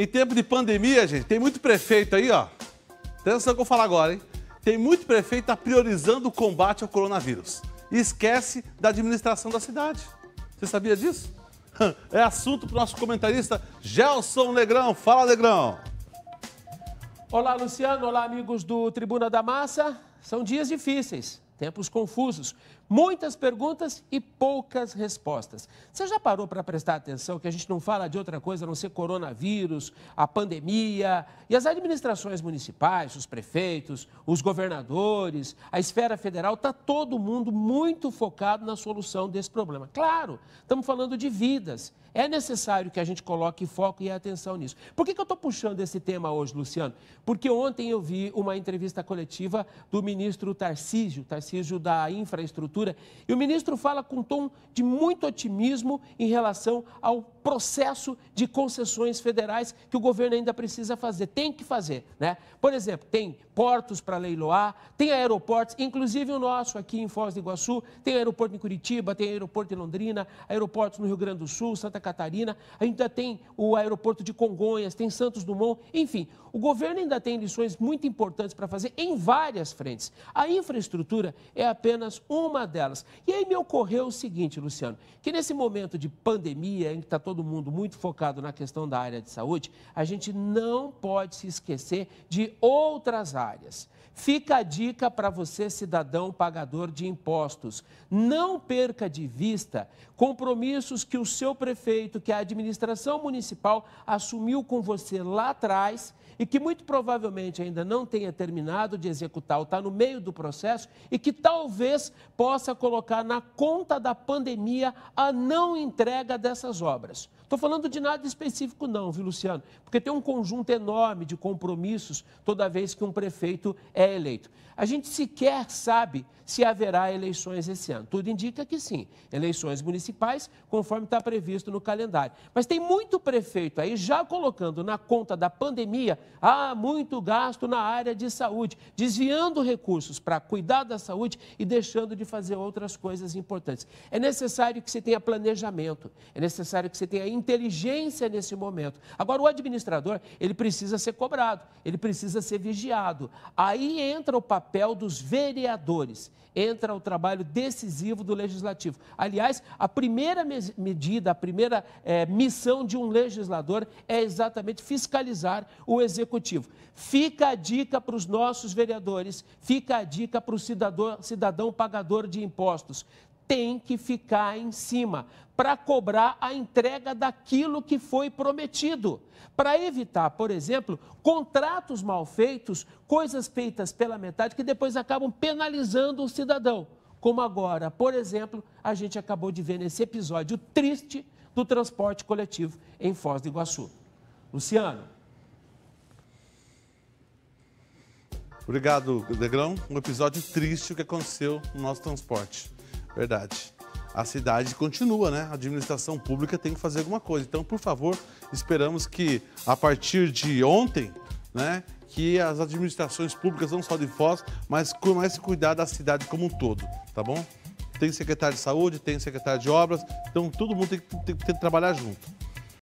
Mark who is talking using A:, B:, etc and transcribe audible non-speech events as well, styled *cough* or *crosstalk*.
A: Em tempo de pandemia, gente, tem muito prefeito aí, ó. Atenção que eu vou falar agora, hein? Tem muito prefeito tá priorizando o combate ao coronavírus. E esquece da administração da cidade. Você sabia disso? *laughs* É assunto para o nosso comentarista Gelson
B: Negrão. Fala, Negrão! Olá, Luciano. Olá, amigos do Tribuna da Massa. São dias difíceis. Tempos confusos, muitas perguntas e poucas respostas. Você já parou para prestar atenção que a gente não fala de outra coisa a não ser coronavírus, a pandemia e as administrações municipais, os prefeitos, os governadores, a esfera federal, está todo mundo muito focado na solução desse problema. Claro, estamos falando de vidas. É necessário que a gente coloque foco e atenção nisso. Por que, que eu estou puxando esse tema hoje, Luciano? Porque ontem eu vi uma entrevista coletiva do ministro Tarcísio, Tarcísio Tarcísio da infraestrutura. E o ministro fala com um tom de muito otimismo em relação ao processo de concessões federais que o governo ainda precisa fazer, tem que fazer, né? Por exemplo, tem portos para leiloar, tem aeroportos, inclusive o nosso aqui em Foz do Iguaçu, tem aeroporto em Curitiba, tem aeroporto em Londrina, aeroportos no Rio Grande do Sul, Santa Catarina, ainda tem o aeroporto de Congonhas, tem Santos Dumont, enfim, o governo ainda tem lições muito importantes para fazer em várias frentes. A infraestrutura é apenas uma delas. E aí me ocorreu o seguinte, Luciano, que nesse momento de pandemia, em que está todo todo mundo muito focado na questão da área de saúde, a gente não pode se esquecer de outras áreas. Fica a dica para você, cidadão pagador de impostos. Não perca de vista compromissos que o seu prefeito, que a administração municipal assumiu com você lá atrás e que muito provavelmente ainda não tenha terminado de executar ou está no meio do processo e que talvez possa colocar na conta da pandemia a não entrega dessas obras. Estou falando de nada específico, não, viu, Luciano? Porque tem um conjunto enorme de compromissos toda vez que um prefeito é eleito. A gente sequer sabe se haverá eleições esse ano. Tudo indica que sim, eleições municipais, conforme está previsto no calendário. Mas tem muito prefeito aí já colocando na conta da pandemia, há ah, muito gasto na área de saúde, desviando recursos para cuidar da saúde e deixando de fazer outras coisas importantes. É necessário que você tenha planejamento, é necessário que você tem a inteligência nesse momento. Agora, o administrador, ele precisa ser cobrado, ele precisa ser vigiado. Aí entra o papel dos vereadores, entra o trabalho decisivo do legislativo. Aliás, a primeira medida, a primeira é, missão de um legislador é exatamente fiscalizar o executivo. Fica a dica para os nossos vereadores, fica a dica para o cidadão, cidadão pagador de impostos tem que ficar em cima para cobrar a entrega daquilo que foi prometido, para evitar, por exemplo, contratos mal feitos, coisas feitas pela metade que depois acabam penalizando o cidadão. Como agora, por exemplo, a gente acabou de ver nesse episódio triste do transporte coletivo em Foz do Iguaçu. Luciano.
A: Obrigado, Degrão. Um episódio triste que aconteceu no nosso transporte. Verdade. A cidade continua, né? A administração pública tem que fazer alguma coisa. Então, por favor, esperamos que a partir de ontem, né, que as administrações públicas, não só de Foz, mas com a cuidar da cidade como um todo, tá bom? Tem secretário de saúde, tem secretário de obras, então todo mundo tem que, tem, tem que trabalhar junto.